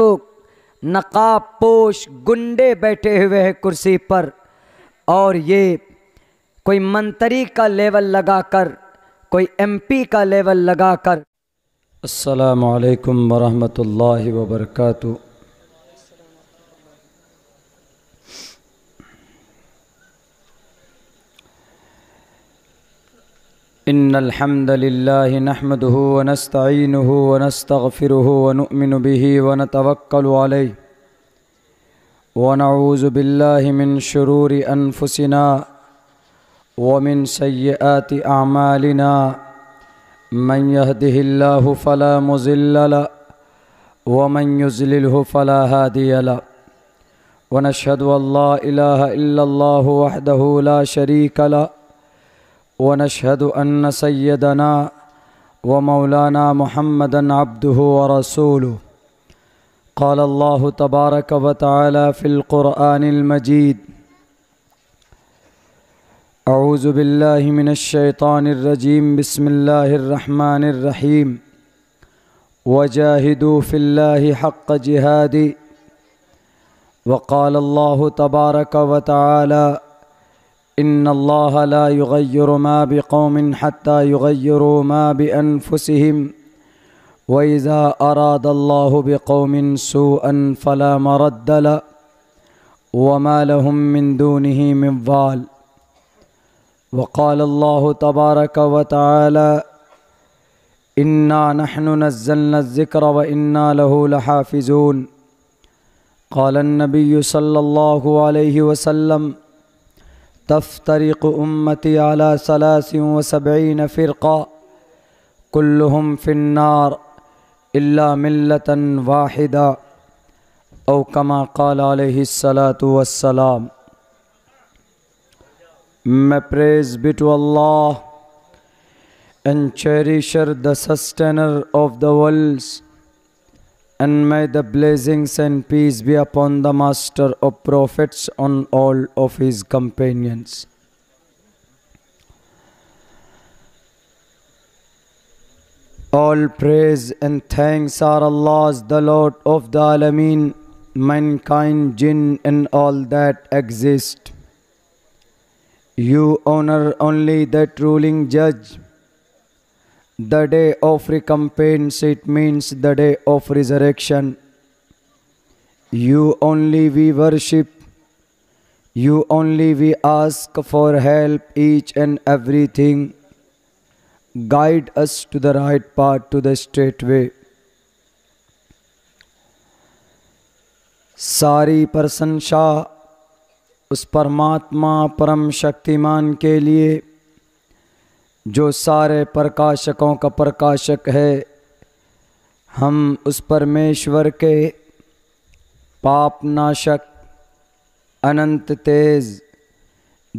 लोग नकाब पोश गुंडे बैठे हुए हैं कुर्सी पर और ये कोई मंत्री का लेवल लगाकर कोई एमपी का लेवल लगाकर असलकम वरहमल वर्का إن الحمد لله نحمده ونستعينه ونستغفره ونؤمن به ونتوكل عليه ونعوذ بالله من شرور أنفسنا ومن سيئات أعمالنا من يهده الله فلا مزل له ومن يزلله فلا هادي له ونشهد أن لا إله إلا الله وحده لا شريك له ونشهد أن سيدنا ومولانا محمدا عبده ورسوله قال الله تبارك وتعالى في القرآن المجيد أعوذ بالله من الشيطان الرجيم بسم الله الرحمن الرحيم وجاهدوا في الله حق جهادي وقال الله تبارك وتعالى ان الله لا يغير ما بقوم حتى يغيروا ما بانفسهم واذا اراد الله بقوم سوءا فلا مرد له وما لهم من دونه من ضال وقال الله تبارك وتعالى انا نحن نزلنا الذكر وانا له لحافظون قال النبي صلى الله عليه وسلم तफ्तरक उम्मती अला सलासी वसबीन फ़िरका कुल्लुम फ़िन्नार अल्ला मिलतन वाहिदा कमा कल सलाम मैं praise be to Allah and cherisher the sustainer of the worlds and may the blessings and peace be upon the Master of Prophets on all of his companions. All praise and thanks are Allah's, the Lord of the Alameen, mankind, jinn and all that exist. You honor only that ruling judge The day of recompense, it means the day of resurrection. You only we worship, you only we ask for help each and everything. Guide us to the right path, to the straight way. सारी प्रशंसा उस परमात्मा परम शक्तिमान के लिए जो सारे प्रकाशकों का प्रकाशक है हम उस परमेश्वर के पाप नाशक अनंत तेज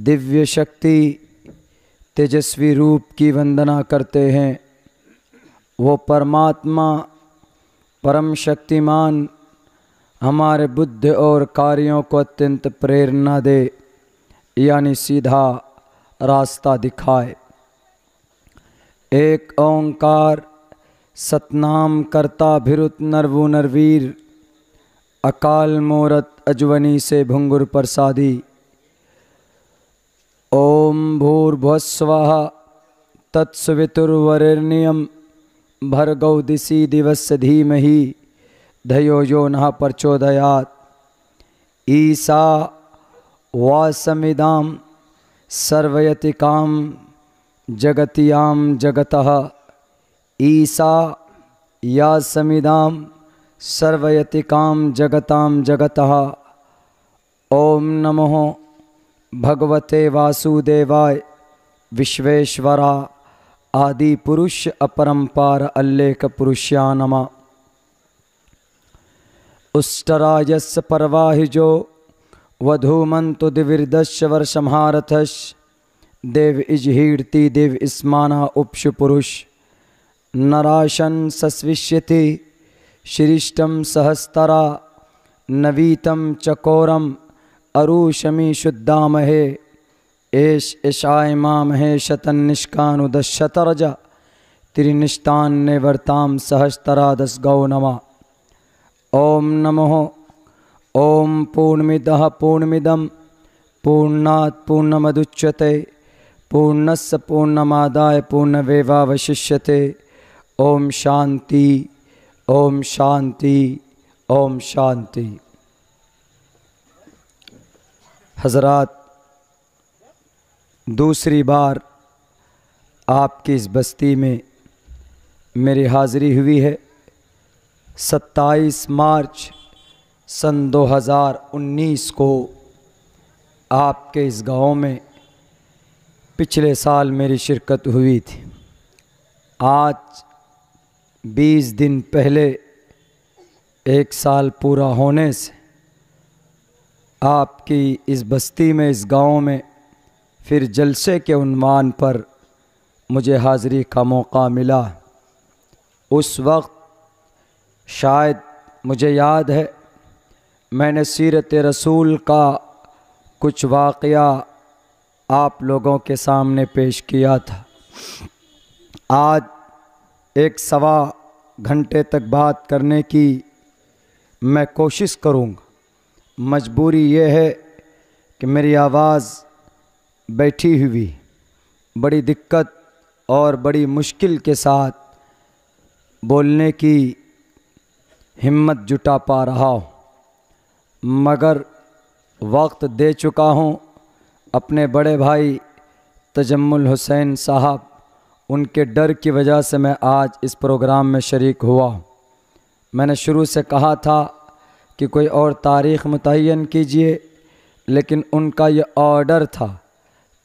दिव्य शक्ति तेजस्वी रूप की वंदना करते हैं वो परमात्मा परम शक्तिमान हमारे बुद्ध और कार्यों को अत्यंत प्रेरणा दे यानी सीधा रास्ता दिखाए एक ओंकार सतनाम करता भिरुत नरवु नरवीर अकाल मोरत अजवनी से भुंगुर प्रसादी ओम भूर्भुस्व तत्सवितुर्वरेण्यम भर्गौ दिशि दिवस धीमहि धयो यो न प्रचोदयात ईसा वासमिदाम सर्वयति काम जगतियाम जगतः ईसा या समिदाम सर्वयतिकाम जगताम जगतः ओम नमो भगवते वासुदेवाय विश्वेश्वरा आदि पुरुष अपरंपार अल्लेख पुरुषा नम उष्टराजस् पर्वाहिजो वधूमंत दिविर्दश वर्षमहारथश देव इजहीर्ति देव स्माना उपश पुरुष नराशन सस्विष्यति श्रीष्टम सहस्तरा नवीतम चकोरम अरुषमी शुद्धामहे एश ईशाय मामहे शतन निष्कानुदशतरज त्रिनिष्ठान निवर्ताम सहस्तरा दस गौ नमा ओम नमो ओम पूर्णमिद पूर्णमिदम पूर्णात् पूर्णमदुच्यते पूर्णस्य पूर्णमादाय पूर्णमेवावशिष्यते ओम शांति ओम शांति ओम शांति हजरात दूसरी बार आपकी इस बस्ती में मेरी हाज़िरी हुई है 27 मार्च सन 2019 को आपके इस गांव में पिछले साल मेरी शिरकत हुई थी आज बीस दिन पहले एक साल पूरा होने से आपकी इस बस्ती में इस गांव में फिर जलसे के उन्वान पर मुझे हाज़री का मौका मिला उस वक्त शायद मुझे याद है मैंने सीरत रसूल का कुछ वाक़ आप लोगों के सामने पेश किया था आज एक सवा घंटे तक बात करने की मैं कोशिश करूँगा मजबूरी ये है कि मेरी आवाज़ बैठी हुई बड़ी दिक्कत और बड़ी मुश्किल के साथ बोलने की हिम्मत जुटा पा रहा हूँ मगर वक्त दे चुका हूँ अपने बड़े भाई तजम्मुल हुसैन साहब उनके डर की वजह से मैं आज इस प्रोग्राम में शरीक हुआ मैंने शुरू से कहा था कि कोई और तारीख़ मुतन कीजिए लेकिन उनका ये ऑर्डर था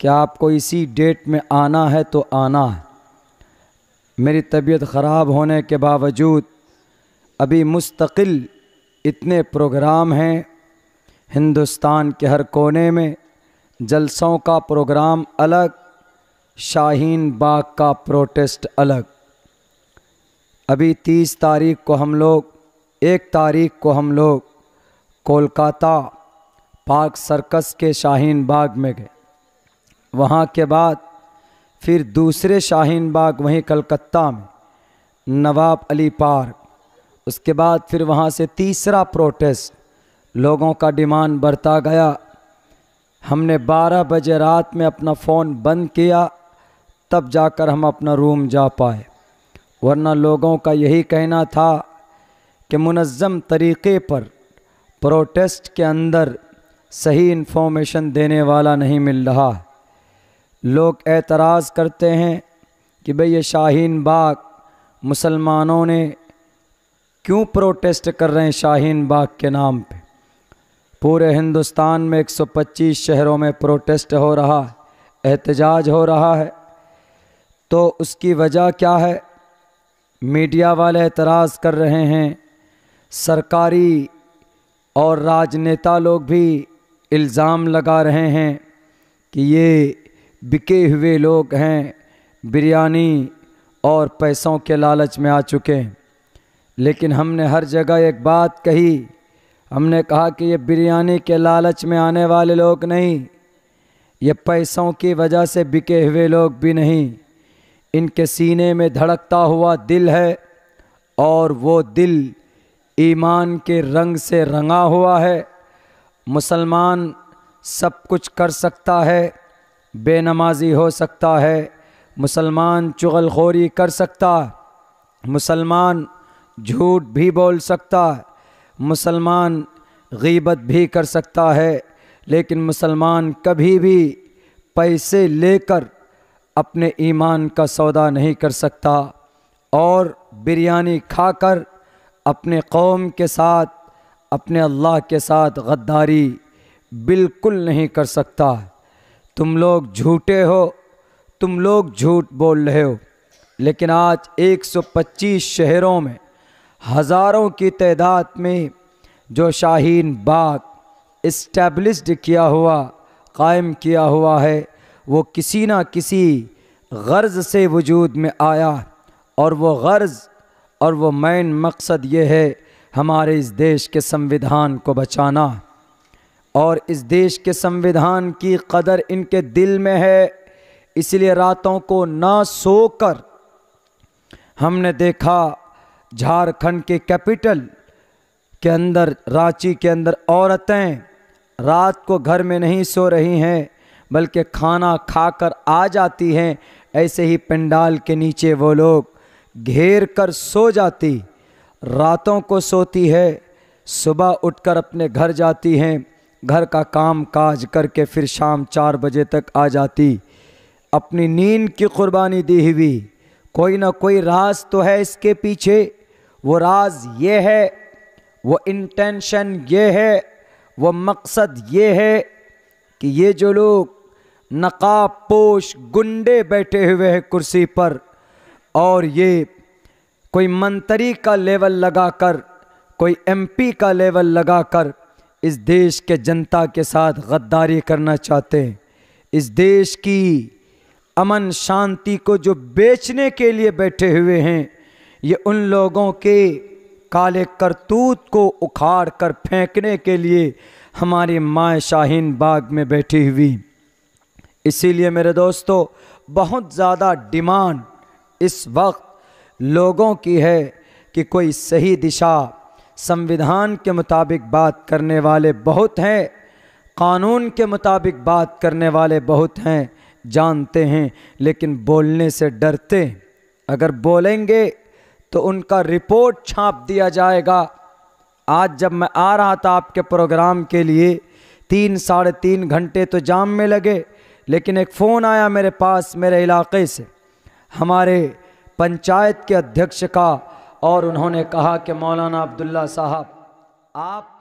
कि आपको इसी डेट में आना है तो आना है मेरी तबीयत ख़राब होने के बावजूद अभी मुस्तकिल इतने प्रोग्राम हैं हिंदुस्तान के हर कोने में जलसों का प्रोग्राम अलग शाहीन बाग का प्रोटेस्ट अलग अभी तीस तारीख को हम लोग एक तारीख को हम लोग कोलकाता पार्क सर्कस के शाहीन बाग में गए वहाँ के बाद फिर दूसरे शाहीन बाग वहीं कलकत्ता में नवाब अली पार्क उसके बाद फिर वहाँ से तीसरा प्रोटेस्ट लोगों का डिमांड बढ़ता गया हमने 12 बजे रात में अपना फ़ोन बंद किया तब जाकर हम अपना रूम जा पाए वरना लोगों का यही कहना था कि मुनज़म तरीक़े पर प्रोटेस्ट के अंदर सही इन्फॉर्मेशन देने वाला नहीं मिल रहा लोग एतराज़ करते हैं कि भई ये शाहीन बाग मुसलमानों ने क्यों प्रोटेस्ट कर रहे हैं शाहीन बाग के नाम पे पूरे हिंदुस्तान में 125 शहरों में प्रोटेस्ट हो रहा है एहतजाज हो रहा है तो उसकी वजह क्या है मीडिया वाले एतराज़ कर रहे हैं सरकारी और राजनेता लोग भी इल्ज़ाम लगा रहे हैं कि ये बिके हुए लोग हैं बिरयानी और पैसों के लालच में आ चुके हैं लेकिन हमने हर जगह एक बात कही हमने कहा कि ये बिरयानी के लालच में आने वाले लोग नहीं ये पैसों की वजह से बिके हुए लोग भी नहीं इनके सीने में धड़कता हुआ दिल है और वो दिल ईमान के रंग से रंगा हुआ है मुसलमान सब कुछ कर सकता है बेनमाजी हो सकता है मुसलमान चुगलखोरी कर सकता मुसलमान झूठ भी बोल सकता है मुसलमान गीबत भी कर सकता है लेकिन मुसलमान कभी भी पैसे लेकर अपने ईमान का सौदा नहीं कर सकता और बिरयानी खाकर अपने कौम के साथ अपने अल्लाह के साथ गद्दारी बिल्कुल नहीं कर सकता तुम लोग झूठे हो तुम लोग झूठ बोल रहे हो लेकिन आज 125 शहरों में हज़ारों की तदाद में जो शाहीन बाग इस्टेब्लिस्ड किया हुआ कायम किया हुआ है वो किसी ना किसी गर्ज़ से वजूद में आया और वो गर्ज़ और वो मेन मकसद ये है हमारे इस देश के संविधान को बचाना और इस देश के संविधान की कदर इनके दिल में है इसलिए रातों को ना सोकर हमने देखा झारखंड के कैपिटल के अंदर रांची के अंदर औरतें रात को घर में नहीं सो रही हैं बल्कि खाना खाकर आ जाती हैं ऐसे ही पंडाल के नीचे वो लोग घेर कर सो जाती रातों को सोती है सुबह उठकर अपने घर जाती हैं घर का काम काज करके फिर शाम चार बजे तक आ जाती अपनी नींद की कुर्बानी दी हुई कोई ना कोई राज तो है इसके पीछे वो राज ये है वो इंटेंशन ये है वो मकसद ये है कि ये जो लोग नकाब पोश गुंडे बैठे हुए हैं कुर्सी पर और ये कोई मंत्री का लेवल लगाकर कोई एमपी का लेवल लगाकर इस देश के जनता के साथ गद्दारी करना चाहते हैं इस देश की अमन शांति को जो बेचने के लिए बैठे हुए हैं ये उन लोगों के काले करतूत को उखाड़ कर फेंकने के लिए हमारी माँ शाहीन बाग में बैठी हुई इसीलिए मेरे दोस्तों बहुत ज़्यादा डिमांड इस वक्त लोगों की है कि कोई सही दिशा संविधान के मुताबिक बात करने वाले बहुत हैं कानून के मुताबिक बात करने वाले बहुत हैं जानते हैं लेकिन बोलने से डरते अगर बोलेंगे तो उनका रिपोर्ट छाप दिया जाएगा आज जब मैं आ रहा था आपके प्रोग्राम के लिए तीन साढ़े तीन घंटे तो जाम में लगे लेकिन एक फ़ोन आया मेरे पास मेरे इलाके से हमारे पंचायत के अध्यक्ष का और उन्होंने कहा कि मौलाना अब्दुल्ला साहब आप